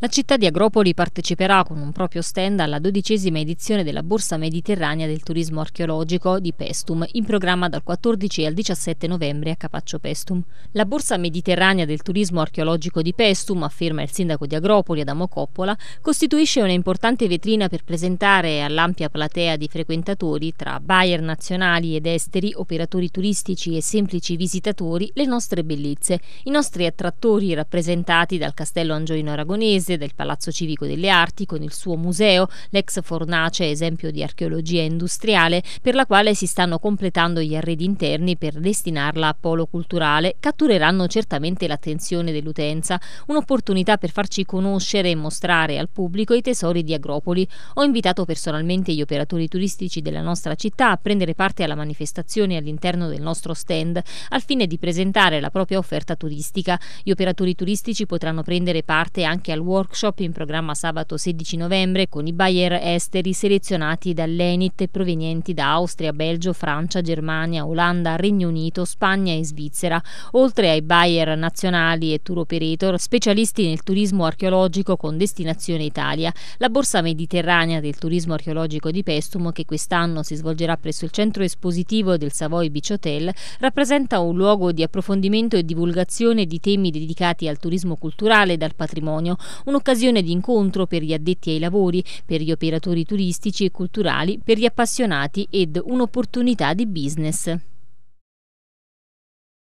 La città di Agropoli parteciperà con un proprio stand alla dodicesima edizione della Borsa Mediterranea del Turismo Archeologico di Pestum, in programma dal 14 al 17 novembre a Capaccio Pestum. La Borsa Mediterranea del Turismo Archeologico di Pestum, afferma il sindaco di Agropoli Adamo Coppola, costituisce un'importante vetrina per presentare all'ampia platea di frequentatori, tra buyer nazionali ed esteri, operatori turistici e semplici visitatori, le nostre bellezze, i nostri attrattori rappresentati dal castello Angioino Aragonese, Borghese del Palazzo Civico delle Arti con il suo museo, l'ex fornace esempio di archeologia industriale, per la quale si stanno completando gli arredi interni per destinarla a polo culturale, cattureranno certamente l'attenzione dell'utenza, un'opportunità per farci conoscere e mostrare al pubblico i tesori di Agropoli. Ho invitato personalmente gli operatori turistici della nostra città a prendere parte alla manifestazione all'interno del nostro stand al fine di presentare la propria offerta turistica. Gli operatori turistici potranno prendere parte anche al walk workshop in programma sabato 16 novembre con i buyer esteri selezionati dall'Enit provenienti da Austria, Belgio, Francia, Germania, Olanda, Regno Unito, Spagna e Svizzera, oltre ai buyer nazionali e tour operator specialisti nel turismo archeologico con destinazione Italia. La borsa mediterranea del turismo archeologico di Pestum, che quest'anno si svolgerà presso il centro espositivo del Savoy Beach Hotel, rappresenta un luogo di approfondimento e divulgazione di temi dedicati al turismo culturale e dal patrimonio, un'occasione di incontro per gli addetti ai lavori, per gli operatori turistici e culturali, per gli appassionati ed un'opportunità di business.